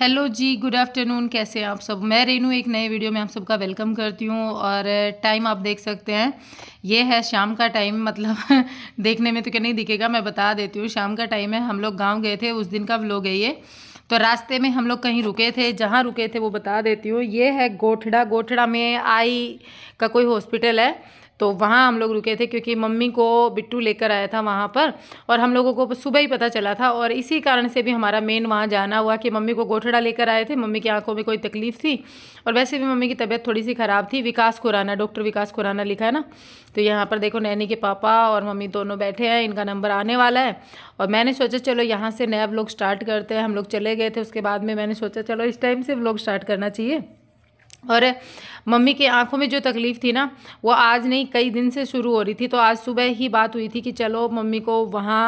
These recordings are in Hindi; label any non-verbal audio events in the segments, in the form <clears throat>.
हेलो जी गुड आफ्टरनून कैसे हैं आप सब मैं रेनू एक नए वीडियो में आप सबका वेलकम करती हूँ और टाइम आप देख सकते हैं ये है शाम का टाइम मतलब <laughs> देखने में तो क्या नहीं दिखेगा मैं बता देती हूँ शाम का टाइम है हम लोग गांव गए थे उस दिन का व्लॉग है ये तो रास्ते में हम लोग कहीं रुके थे जहाँ रुके थे वो बता देती हूँ ये है गोठड़ा गोठड़ा में आई का कोई हॉस्पिटल है तो वहाँ हम लोग रुके थे क्योंकि मम्मी को बिट्टू लेकर आया था वहाँ पर और हम लोगों को सुबह ही पता चला था और इसी कारण से भी हमारा मेन वहाँ जाना हुआ कि मम्मी को गोठड़ा लेकर आए थे मम्मी की आंखों में कोई तकलीफ थी और वैसे भी मम्मी की तबीयत थोड़ी सी ख़राब थी विकास खुराना डॉक्टर विकास खुराना लिखा है ना तो यहाँ पर देखो नैनी के पापा और मम्मी दोनों बैठे हैं इनका नंबर आने वाला है और मैंने सोचा चलो यहाँ से नया ब्लॉग स्टार्ट करते हैं हम लोग चले गए थे उसके बाद में मैंने सोचा चलो इस टाइम से ब्लॉग स्टार्ट करना चाहिए और मम्मी की आंखों में जो तकलीफ़ थी ना वो आज नहीं कई दिन से शुरू हो रही थी तो आज सुबह ही बात हुई थी कि चलो मम्मी को वहाँ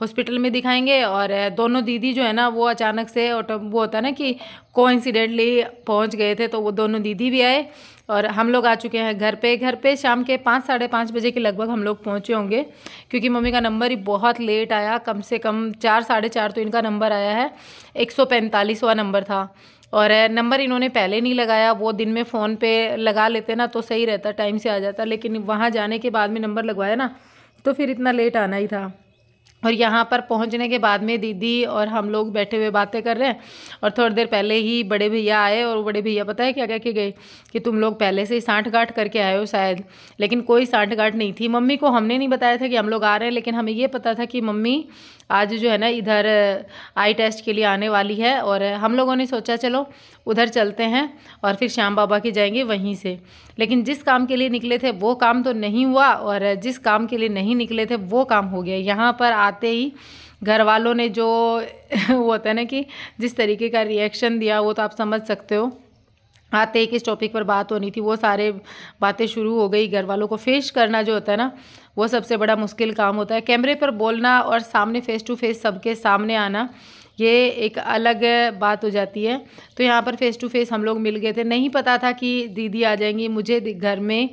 हॉस्पिटल में दिखाएंगे और दोनों दीदी जो है ना वो अचानक से ऑटो वो होता है ना कि कोइंसिडेंटली पहुँच गए थे तो वो दोनों दीदी भी आए और हम लोग आ चुके हैं घर पे घर पे शाम के पाँच साढ़े पाँच बजे के लगभग हम लोग पहुँचे होंगे क्योंकि मम्मी का नंबर ही बहुत लेट आया कम से कम चार साढ़े चार तो इनका नंबर आया है एक सौ पैंतालीसवा नंबर था और नंबर इन्होंने पहले नहीं लगाया वो दिन में फ़ोन पे लगा लेते ना तो सही रहता टाइम से आ जाता लेकिन वहाँ जाने के बाद में नंबर लगवाया ना तो फिर इतना लेट आना ही था और यहाँ पर पहुँचने के बाद में दीदी और हम लोग बैठे हुए बातें कर रहे हैं और थोड़ी देर पहले ही बड़े भैया आए और बड़े भैया पता है क्या क्या के गए कि तुम लोग पहले से ही साठ गांठ करके आए हो शायद लेकिन कोई साठ गांठ नहीं थी मम्मी को हमने नहीं बताया था कि हम लोग आ रहे हैं लेकिन हमें ये पता था कि मम्मी आज जो है ना इधर आई टेस्ट के लिए आने वाली है और हम लोगों ने सोचा चलो उधर चलते हैं और फिर श्याम बाबा के जाएंगे वहीं से लेकिन जिस काम के लिए निकले थे वो काम तो नहीं हुआ और जिस काम के लिए नहीं निकले थे वो काम हो गया यहाँ पर आते ही घर वालों ने जो वो होता है ना कि जिस तरीके का रिएक्शन दिया वो तो आप समझ सकते हो आते ही किस टॉपिक पर बात होनी थी वो सारे बातें शुरू हो गई घर वालों को फेस करना जो होता है ना वो सबसे बड़ा मुश्किल काम होता है कैमरे पर बोलना और सामने फ़ेस टू फेस सबके सामने आना ये एक अलग बात हो जाती है तो यहाँ पर फेस टू फेस हम लोग मिल गए थे नहीं पता था कि दीदी आ जाएंगी मुझे घर में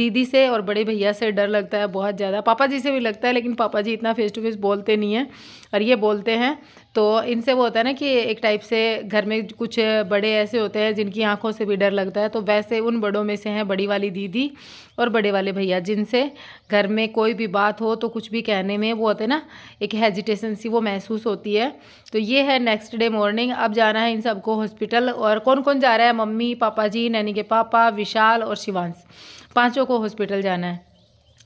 दीदी से और बड़े भैया से डर लगता है बहुत ज़्यादा पापा जी से भी लगता है लेकिन पापा जी इतना फेस टू फेस बोलते नहीं हैं और ये बोलते हैं तो इनसे वो होता है ना कि एक टाइप से घर में कुछ बड़े ऐसे होते हैं जिनकी आंखों से भी डर लगता है तो वैसे उन बड़ों में से हैं बड़ी वाली दीदी और बड़े वाले भैया जिनसे घर में कोई भी बात हो तो कुछ भी कहने में वो होते हैं ना एक हेजिटेशन सी वो महसूस होती है तो ये है नेक्स्ट डे मॉर्निंग अब जाना है इन सबको हॉस्पिटल और कौन कौन जा रहा है मम्मी पापा जी नैनी के पापा विशाल और शिवांश पाँचों को हॉस्पिटल जाना है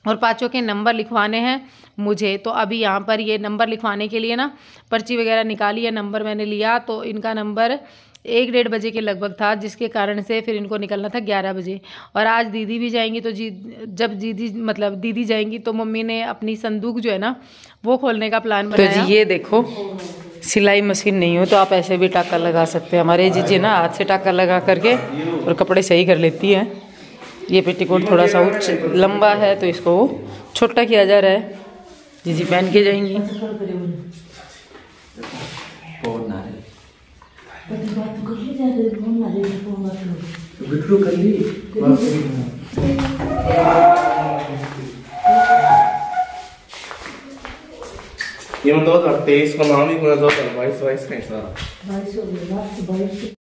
और पाँचों के नंबर लिखवाने हैं मुझे तो अभी यहाँ पर ये नंबर लिखवाने के लिए ना पर्ची वगैरह निकाली या नंबर मैंने लिया तो इनका नंबर एक डेढ़ बजे के लगभग था जिसके कारण से फिर इनको निकलना था ग्यारह बजे और आज दीदी भी जाएंगी तो जी जब दीदी मतलब दीदी जाएंगी तो मम्मी ने अपनी संदूक जो है ना वो खोलने का प्लान तो बनाया तो जी ये देखो सिलाई मशीन नहीं हो तो आप ऐसे भी टाका लगा सकते हैं हमारे जीजी ना हाथ से टाका लगा करके और कपड़े सही कर लेती हैं ये पेटीकोट थोड़ा सा उच्च लंबा है तो इसको छोटा किया जा रहा है जिसे पहन के जाएंगी ये मतलब तेईस को नाम ही पूरा दो तो बाईस बाईस है बाईस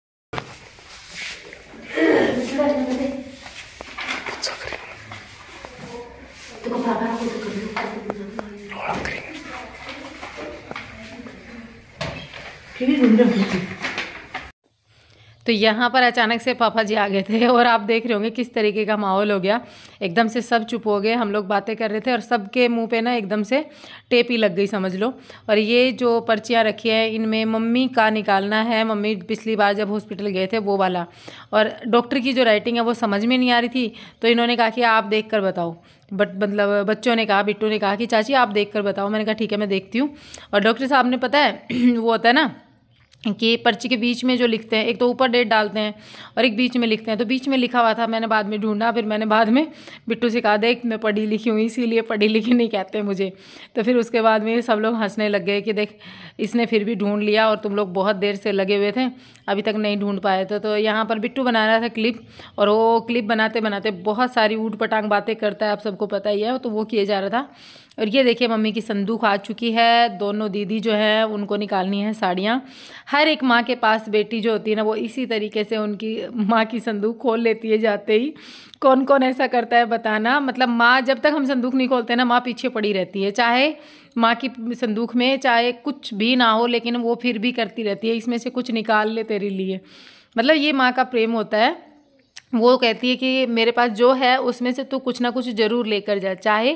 तो यहाँ पर अचानक से पापा जी आ गए थे और आप देख रहे होंगे किस तरीके का माहौल हो गया एकदम से सब चुप हो गए हम लोग बातें कर रहे थे और सबके मुंह पे ना एकदम से टेप ही लग गई समझ लो और ये जो पर्चियाँ रखी हैं इनमें मम्मी का निकालना है मम्मी पिछली बार जब हॉस्पिटल गए थे वो वाला और डॉक्टर की जो राइटिंग है वो समझ में नहीं आ रही थी तो इन्होंने कहा कि आप देख कर बताओ बट मतलब बच्चों ने कहा बिट्टू ने कहा कि चाची आप देख कर बताओ मैंने कहा ठीक है मैं देखती हूँ और डॉक्टर साहब ने पता है <clears throat> वो होता है ना कि पर्ची के बीच में जो लिखते हैं एक तो ऊपर डेट डालते हैं और एक बीच में लिखते हैं तो बीच में लिखा हुआ था मैंने बाद में ढूंढा फिर मैंने बाद में बिट्टू से कहा देख मैं पढ़ी लिखी हूँ इसीलिए पढ़ी लिखी नहीं कहते मुझे तो फिर उसके बाद में सब लोग हंसने लग गए कि देख इसने फिर भी ढूंढ लिया और तुम लोग बहुत देर से लगे हुए थे अभी तक नहीं ढूंढ पाए थे तो यहाँ पर बिट्टू बना रहा था क्लिप और वो क्लिप बनाते बनाते बहुत सारी ऊट पटांग बातें करता है आप सबको पता ही है तो वो किए जा रहा था और ये देखिए मम्मी की संदूक आ चुकी है दोनों दीदी जो हैं उनको निकालनी है साड़ियाँ हर एक माँ के पास बेटी जो होती है ना वो इसी तरीके से उनकी माँ की संदूक खोल लेती है जाते ही कौन कौन ऐसा करता है बताना मतलब माँ जब तक हम संदूक नहीं खोलते ना माँ पीछे पड़ी रहती है चाहे माँ की संदूक में चाहे कुछ भी ना हो लेकिन वो फिर भी करती रहती है इसमें से कुछ निकाल ले तेरे लिए मतलब ये माँ का प्रेम होता है वो कहती है कि मेरे पास जो है उसमें से तू कुछ ना कुछ ज़रूर लेकर जा चाहे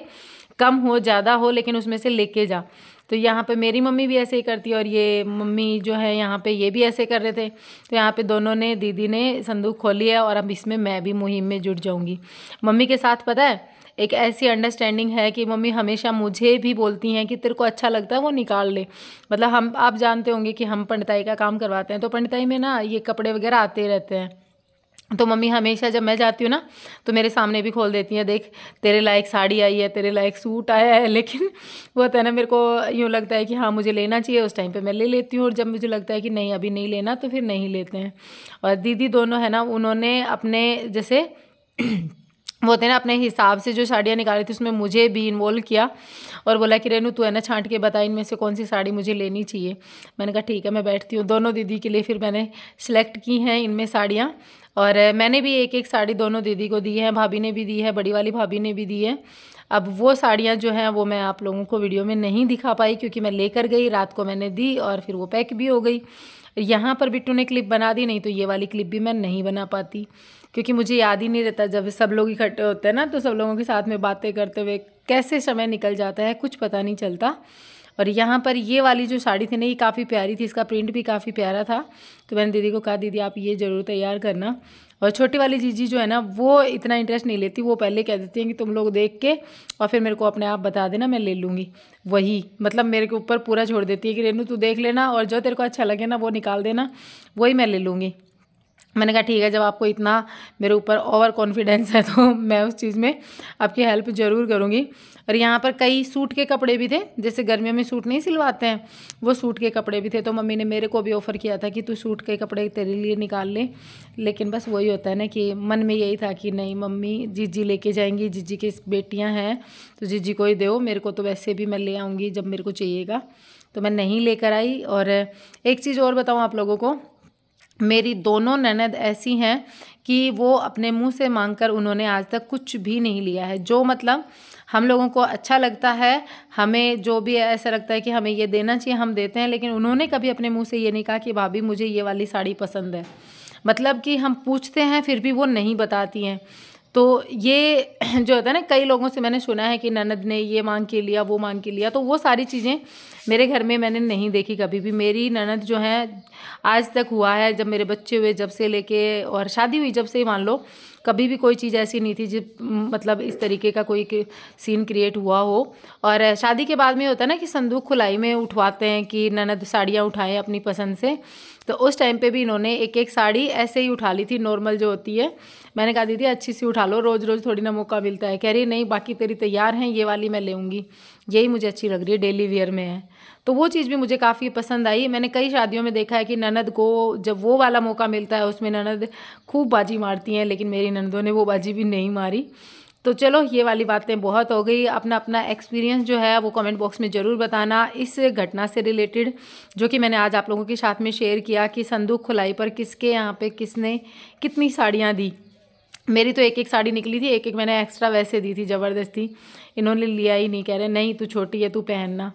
कम हो ज़्यादा हो लेकिन उसमें से लेके जा तो यहाँ पे मेरी मम्मी भी ऐसे ही करती है और ये मम्मी जो है यहाँ पे ये भी ऐसे कर रहे थे तो यहाँ पे दोनों ने दीदी ने संदूक खोली है और अब इसमें मैं भी मुहिम में जुट जाऊँगी मम्मी के साथ पता है एक ऐसी अंडरस्टैंडिंग है कि मम्मी हमेशा मुझे भी बोलती हैं कि तेरे को अच्छा लगता है वो निकाल ले मतलब हम आप जानते होंगे कि हम पंडताई का काम करवाते हैं तो पंडताई में ना ये कपड़े वगैरह आते रहते हैं तो मम्मी हमेशा जब मैं जाती हूँ ना तो मेरे सामने भी खोल देती हैं देख तेरे लायक साड़ी आई है तेरे लायक सूट आया है <laughs> लेकिन वो होता है ना मेरे को यूँ लगता है कि हाँ मुझे लेना चाहिए उस टाइम पे मैं ले लेती हूँ और जब मुझे लगता है कि नहीं अभी नहीं लेना तो फिर नहीं लेते हैं और दीदी दोनों है ना उन्होंने अपने जैसे <clears throat> वो थे ना अपने हिसाब से जो साड़ियाँ निकाली थी उसमें मुझे भी इन्वॉल्व किया और बोला कि रेनू तू है ना छांट के बता इनमें से कौन सी साड़ी मुझे लेनी चाहिए मैंने कहा ठीक है मैं बैठती हूँ दोनों दीदी के लिए फिर मैंने सेलेक्ट की हैं इनमें साड़ियाँ और मैंने भी एक एक साड़ी दोनों दीदी को दी है भाभी ने भी दी है बड़ी वाली भाभी ने भी दी है अब वो साड़ियाँ जो हैं वो मैं आप लोगों को वीडियो में नहीं दिखा पाई क्योंकि मैं लेकर गई रात को मैंने दी और फिर वो पैक भी हो गई यहाँ पर बिट्टू ने क्लिप बना दी नहीं तो ये वाली क्लिप भी मैं नहीं बना पाती क्योंकि मुझे याद ही नहीं रहता जब सब लोग इकट्ठे होते हैं ना तो सब लोगों के साथ में बातें करते हुए कैसे समय निकल जाता है कुछ पता नहीं चलता और यहाँ पर ये वाली जो साड़ी थी ना ये काफ़ी प्यारी थी इसका प्रिंट भी काफ़ी प्यारा था तो मैंने दीदी को कहा दीदी आप ये ज़रूर तैयार करना और छोटी वाली जीजी जो है ना वो इतना इंटरेस्ट नहीं लेती वो पहले कह देती हैं कि तुम लोग देख के और फिर मेरे को अपने आप बता देना मैं ले लूँगी वही मतलब मेरे के ऊपर पूरा छोड़ देती है कि रेनू तू देख लेना और जो तेरे को अच्छा लगे ना वो निकाल देना वही मैं ले लूँगी मैंने कहा ठीक है जब आपको इतना मेरे ऊपर ओवर कॉन्फिडेंस है तो मैं उस चीज़ में आपकी हेल्प ज़रूर करूँगी और यहाँ पर कई सूट के कपड़े भी थे जैसे गर्मियों में सूट नहीं सिलवाते हैं वो सूट के कपड़े भी थे तो मम्मी ने मेरे को भी ऑफ़र किया था कि तू सूट के कपड़े तेरे लिए निकाल ले लेकिन बस वही होता है ना कि मन में यही था कि नहीं मम्मी जीजी लेके जाएंगी जीजी के बेटियाँ हैं तो जीजी को ही दो मेरे को तो वैसे भी मैं ले आऊँगी जब मेरे को चाहिएगा तो मैं नहीं लेकर आई और एक चीज़ और बताऊँ आप लोगों को मेरी दोनों ननद ऐसी हैं कि वो अपने मुंह से मांगकर उन्होंने आज तक कुछ भी नहीं लिया है जो मतलब हम लोगों को अच्छा लगता है हमें जो भी ऐसा लगता है कि हमें ये देना चाहिए हम देते हैं लेकिन उन्होंने कभी अपने मुंह से ये नहीं कहा कि भाभी मुझे ये वाली साड़ी पसंद है मतलब कि हम पूछते हैं फिर भी वो नहीं बताती हैं तो ये <clears throat> जो होता है ना कई लोगों से मैंने सुना है कि ननद ने ये मांग के लिया वो मांग के लिया तो वो सारी चीज़ें मेरे घर में मैंने नहीं देखी कभी भी मेरी ननद जो है आज तक हुआ है जब मेरे बच्चे हुए जब से लेके और शादी हुई जब से मान लो कभी भी कोई चीज़ ऐसी नहीं थी जिस मतलब इस तरीके का कोई सीन क्रिएट हुआ हो और शादी के बाद में होता है ना कि संदूक खुलाई में उठवाते हैं कि ननद साड़ियाँ उठाएं अपनी पसंद से तो उस टाइम पे भी इन्होंने एक एक साड़ी ऐसे ही उठा ली थी नॉर्मल जो होती है मैंने कहा दीदी अच्छी सी उठा लो रोज़ रोज़ थोड़ी ना मौका मिलता है कह रही नहीं बाकी तेरी तैयार हैं ये वाली मैं लेऊँगी यही मुझे अच्छी लग रही है डेली वेयर में है तो वो चीज़ भी मुझे काफ़ी पसंद आई मैंने कई शादियों में देखा है कि ननद को जब वो वाला मौका मिलता है उसमें ननद खूब बाजी मारती हैं लेकिन मेरी ननदों ने वो बाजी भी नहीं मारी तो चलो ये वाली बातें बहुत हो गई अपना अपना एक्सपीरियंस जो है वो कमेंट बॉक्स में ज़रूर बताना इस घटना से रिलेटेड जो कि मैंने आज आप लोगों के साथ में शेयर किया कि संदूक खुलाई पर किसके यहाँ पे किसने कितनी साड़ियाँ दी मेरी तो एक एक साड़ी निकली थी एक एक मैंने एक्स्ट्रा वैसे दी थी ज़बरदस्ती इन्होंने लिया ही नहीं कह रहे नहीं तू छोटी है तू पहनना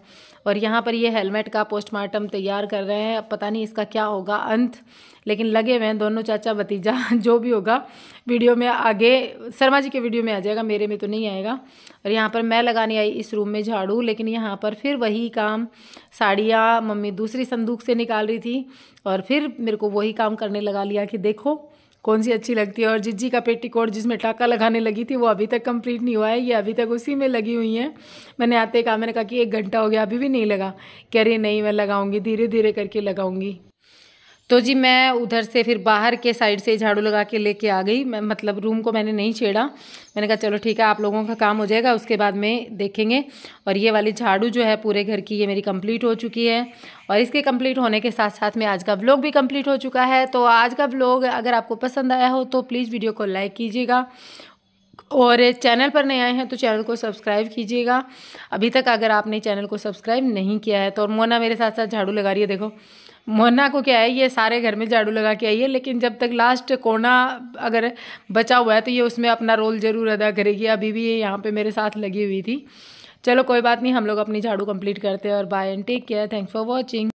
और यहाँ पर ये हेलमेट का पोस्टमार्टम तैयार कर रहे हैं अब पता नहीं इसका क्या होगा अंत लेकिन लगे हुए हैं दोनों चाचा भतीजा <laughs> जो भी होगा वीडियो में आगे शर्मा जी के वीडियो में आ जाएगा मेरे में तो नहीं आएगा और यहाँ पर मैं लगाने आई इस रूम में झाड़ू लेकिन यहाँ पर फिर वही काम साड़ियाँ मम्मी दूसरी संदूक से निकाल रही थी और फिर मेरे को वही काम करने लगा लिया कि देखो कौन सी अच्छी लगती है और जिज्जी का पेटीकोट जिसमें टाका लगाने लगी थी वो अभी तक कंप्लीट नहीं हुआ है ये अभी तक उसी में लगी हुई हैं मैंने आते कहा मैंने कहा कि एक घंटा हो गया अभी भी नहीं लगा कह रही नहीं मैं लगाऊंगी धीरे धीरे करके लगाऊंगी तो जी मैं उधर से फिर बाहर के साइड से झाड़ू लगा के लेके आ गई मैं मतलब रूम को मैंने नहीं छेड़ा मैंने कहा चलो ठीक है आप लोगों का काम हो जाएगा उसके बाद में देखेंगे और ये वाली झाड़ू जो है पूरे घर की ये मेरी कंप्लीट हो चुकी है और इसके कंप्लीट होने के साथ साथ में आज का ब्लॉग भी कम्प्लीट हो चुका है तो आज का ब्लॉग अगर आपको पसंद आया हो तो प्लीज़ वीडियो को लाइक कीजिएगा और चैनल पर नए आए हैं तो चैनल को सब्सक्राइब कीजिएगा अभी तक अगर आपने चैनल को सब्सक्राइब नहीं किया है तो और मोना मेरे साथ साथ झाड़ू लगा रही है देखो मोहना को क्या है ये सारे घर में झाड़ू लगा के आई है लेकिन जब तक लास्ट कोना अगर बचा हुआ है तो ये उसमें अपना रोल ज़रूर अदा करेगी अभी भी ये यहाँ पे मेरे साथ लगी हुई थी चलो कोई बात नहीं हम लोग अपनी झाड़ू कंप्लीट करते हैं और bye and take care thanks for watching